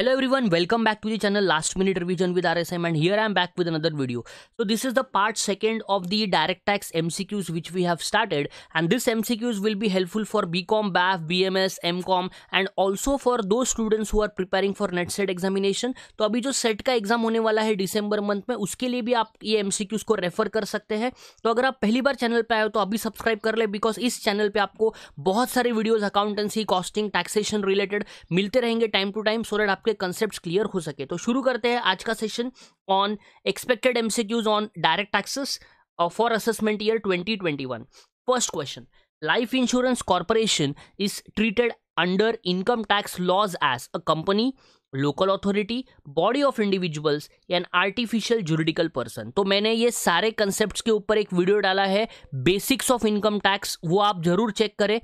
hello one welcome back to the channel last minute revision with R M and here I am back with another video तो this is the part second of the direct tax MCQs which we have started and this MCQs will भी helpful for B com BAF B M S M com and also for those students who are preparing for NET SET examination तो अभी जो set का exam होने वाला है December month में उसके लिए भी आप ये एमसीक्यूज को रेफर कर सकते हैं तो अगर आप पहली बार चैनल पर आए हो तो अभी सब्सक्राइब कर ले बिकॉज इस चैनल पर आपको बहुत सारे videos accountancy costing taxation related मिलते रहेंगे time to time so that आपके कंसेप्ट क्लियर हो सके तो शुरू करते हैं आज का session on expected MCQs on direct taxes for assessment year 2021 first question life insurance corporation is treated under income tax laws as a company local authority body of individuals and artificial juridical person तो मैंने ये सारे concept के ऊपर एक video डाला है basics of income tax वो आप जरूर चेक करें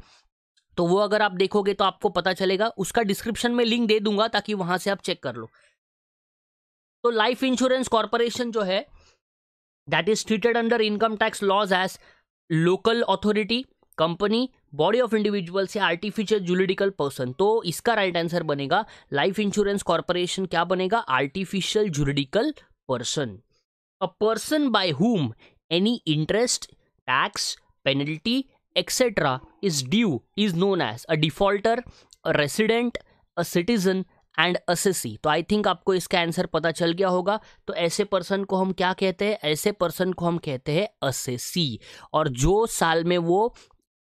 तो वो अगर आप देखोगे तो आपको पता चलेगा उसका डिस्क्रिप्शन में लिंक दे दूंगा ताकि वहां से आप चेक कर लो तो लाइफ इंश्योरेंस कॉरपोरेशन जो है that is treated under income tax laws as local authority company body of individual से आर्टिफिशियल जुलिडिकल पर्सन तो इसका राइट आंसर बनेगा लाइफ इंश्योरेंस कॉरपोरेशन क्या बनेगा artificial juridical person a person by whom any interest tax penalty etc., is due is known as a defaulter, a resident, a citizen and assessee तो I think आपको इसका answer पता चल गया होगा तो ऐसे पर्सन को हम क्या कहते हैं ऐसे पर्सन को हम कहते हैं असेसी और जो साल में वो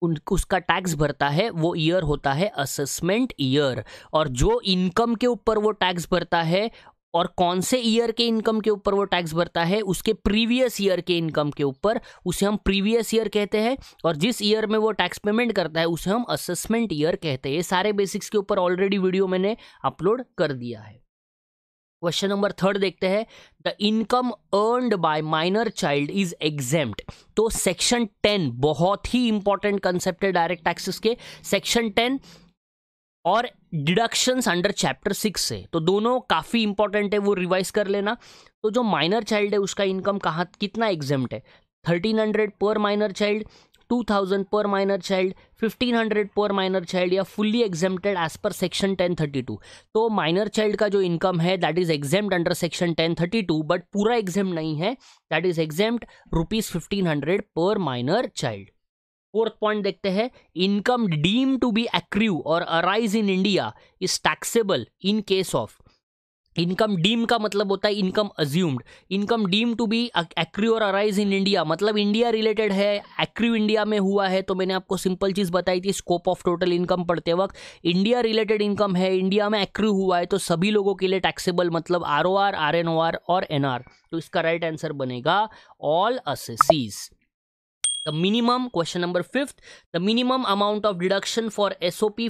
उन उसका टैक्स भरता है वो ईयर होता है असेसमेंट ईयर और जो इनकम के ऊपर वो टैक्स भरता है और कौन से ईयर के इनकम के ऊपर वो टैक्स भरता है उसके प्रीवियस ईयर के इनकम के ऊपर उसे हम प्रीवियस ईयर कहते हैं और जिस ईयर में वो टैक्स पेमेंट करता है उसे हम असेसमेंट ईयर कहते हैं ये सारे बेसिक्स के ऊपर ऑलरेडी वीडियो मैंने अपलोड कर दिया है क्वेश्चन नंबर थर्ड देखते हैं the income earned by minor child is exempt तो सेक्शन टेन बहुत ही इंपॉर्टेंट कंसेप्ट है डायरेक्ट टैक्सेस के सेक्शन टेन और डिडक्शंस अंडर चैप्टर सिक्स से तो दोनों काफ़ी इंपॉर्टेंट है वो रिवाइज कर लेना तो जो माइनर चाइल्ड है उसका इनकम कहाँ कितना एग्जेम्ट है thirteen hundred per minor child two thousand per minor child fifteen hundred per minor child या फुल्ली एग्जेम्प्टेड एज पर सेक्शन टेन थर्टी टू तो माइनर चाइल्ड का जो इनकम है that is exempt under section ten thirty two but पूरा exempt नहीं है that is exempt rupees fifteen hundred per minor child fourth point देखते हैं income deem to be accrue और arise in India is taxable in case of income deem का मतलब होता है income assumed income deem to be accrue और arise in India मतलब India related है एक्रू इंडिया में हुआ है तो मैंने आपको सिंपल चीज़ बताई थी स्कोप ऑफ टोटल इनकम पढ़ते वक्त इंडिया रिलेटेड इनकम है इंडिया में एक्रू हुआ है तो सभी लोगों के लिए टैक्सेबल मतलब R O R R N O R और एन आर तो इसका राइट आंसर बनेगा all assessees the minimum question number 5th the minimum amount of deduction for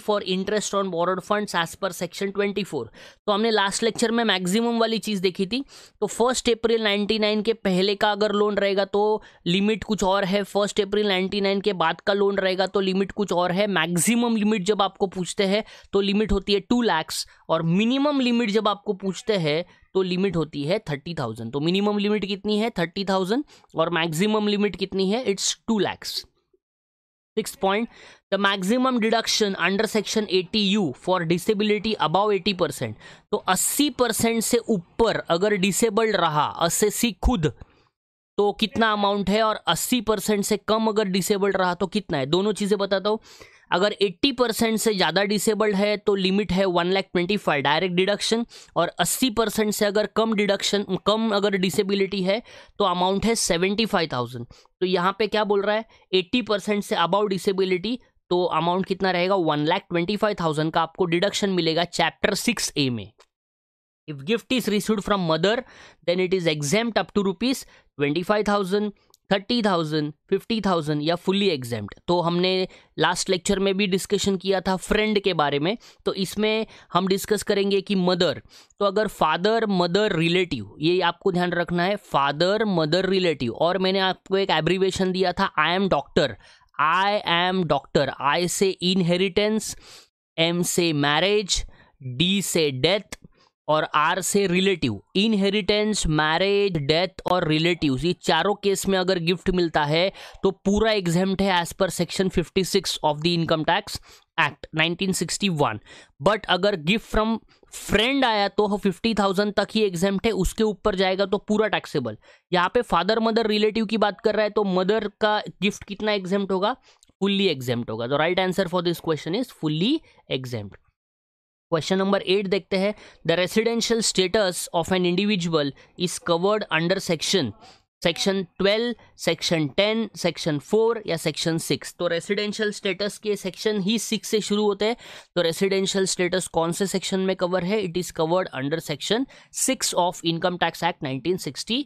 for interest on on fund funds पर section twenty 24 तो हमने last lecture में maximum वाली चीज़ देखी थी तो फर्स्ट अप्रैल 99 के पहले का अगर लोन रहेगा तो लिमिट कुछ और है फर्स्ट अप्रैल 99 के बाद का लोन रहेगा तो लिमिट कुछ और है मैक्सिमम लिमिट जब आपको पूछते हैं तो लिमिट होती है टू लैक्स और मिनिमम लिमिट जब आपको पूछते हैं तो लिमिट होती है थर्टी थाउजेंड तो मिनिमम लिमिट कितनी है थर्टी थाउजेंड और मैक्सिमम लिमिट कितनी है it's two lakhs six point the maximum deduction under section eighty U for disability above eighty percent तो अस्सी परसेंट से ऊपर अगर डिसेबल्ड रहा सी खुद तो कितना अमाउंट है और अस्सी परसेंट से कम अगर डिसेबल्ड रहा तो कितना है दोनों चीज़ें बताता हूँ अगर 80 परसेंट से ज़्यादा डिसेबल्ड है तो लिमिट है one lakh twenty five direct deduction और 80 परसेंट से अगर कम डिडक्शन कम अगर डिसेबिलिटी है तो अमाउंट है सेवेंटी फाइव थाउजेंड तो यहाँ पे क्या बोल रहा है एट्टी परसेंट से अबाउ डिसेबिलिटी तो अमाउंट कितना रहेगा one lakh twenty five thousand का आपको डिडक्शन मिलेगा चैप्टर सिक्स ए में if gift is receive from mother then it is it up to rupees twenty five thousand thirty thousand fifty thousand या fully exempt तो हमने last lecture में भी discussion किया था फ्रेंड के बारे में तो इसमें हम डिस्कस करेंगे कि मदर तो अगर फादर मदर रिलेटिव ये आपको ध्यान रखना है फादर मदर रिलेटिव और मैंने आपको एक एब्रीवेशन दिया था I M doctor I M doctor I से इनहेरिटेंस एम से मैरिज डी से डेथ और आर से रिलेटिव इनहेरिटेंस मैरिज डेथ और रिलेटिव ये चारों केस में अगर गिफ्ट मिलता है तो पूरा एग्जाम है एज पर section 56 of the income tax act 1961 but अगर गिफ्ट फ्रॉम फ्रेंड आया तो फिफ्टी थाउजेंड तक ही एग्जाम है उसके ऊपर जाएगा तो पूरा टैक्सेबल यहाँ पे फादर मदर रिलेटिव की बात कर रहा है तो मदर का गिफ्ट कितना एग्जाम होगा फुल्ली एग्जाम होगा the right answer for this question is fully exempt question number eight देखते हैं the residential status of an individual is covered under section section twelve section ten section four या section six तो residential status के section ही six से शुरू होते हैं तो रेसिडेंशियल स्टेटस कौन से सेक्शन में कवर है it is covered under section six of income tax act 1961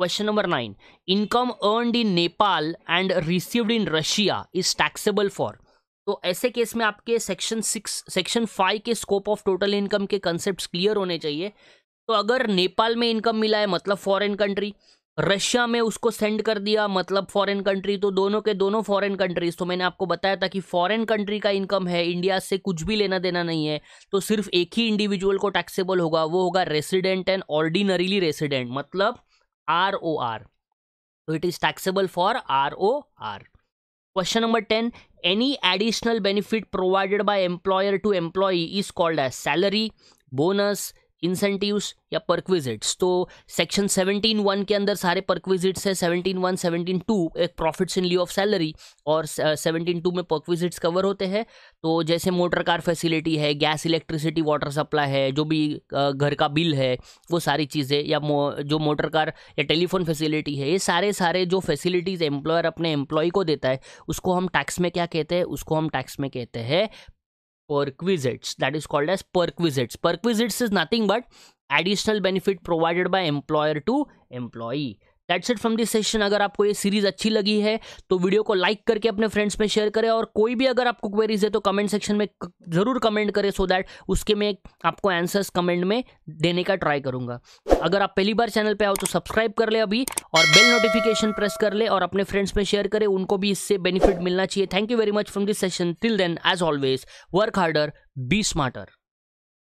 question number nine income earned in Nepal and received in Russia is taxable for तो ऐसे केस में आपके सेक्शन सिक्स सेक्शन फाइव के scope of total income के concept clear होने चाहिए तो अगर नेपाल में इनकम मिला है मतलब फॉरेन कंट्री रशिया में उसको सेंड कर दिया मतलब फॉरेन कंट्री तो दोनों के दोनों फॉरेन कंट्रीज तो मैंने आपको बताया था कि फॉरेन कंट्री का इनकम है इंडिया से कुछ भी लेना देना नहीं है तो सिर्फ एक ही इंडिविजुअल को टैक्सेबल होगा वो होगा रेसिडेंट एंड ऑर्डिनरीली रेसिडेंट मतलब आर ओ आर तो it is taxable for R O R Question number 10 Any additional benefit provided by employer to employee is called as salary, bonus, incentives या perquisites तो section seventeen one के अंदर सारे perquisites है seventeen one seventeen two एक profits in lieu of salary और seventeen two में perquisites cover होते हैं तो जैसे मोटर कार फैसिलिटी है गैस इलेक्ट्रिसिटी वाटर सप्लाई है जो भी घर का बिल है वो सारी चीज़ें या जो मोटर कार या टेलीफोन फैसिलिटी है ये सारे सारे जो फैसिलिटीज़ एम्प्लॉयर अपने एम्प्लॉय को देता है उसको हम टैक्स में क्या कहते हैं उसको हम टैक्स में कहते हैं perquisites that is called as perquisites perquisites is nothing but additional benefit provided by employer to employee that's it from this session अगर आपको ये सीरीज अच्छी लगी है तो वीडियो को लाइक करके अपने फ्रेंड्स में शेयर करें और कोई भी अगर आपको क्वेरीज है तो कमेंट सेक्शन में ज़रूर कमेंट करें सो दैट उसके मैं आपको आंसर्स कमेंट में देने का ट्राई करूंगा अगर आप पहली बार चैनल पे आओ तो सब्सक्राइब कर ले अभी और बेल नोटिफिकेशन प्रेस कर ले और अपने फ्रेंड्स में शेयर करें उनको भी इससे बेनिफिट मिलना चाहिए thank you very much from this session till then as always work harder be smarter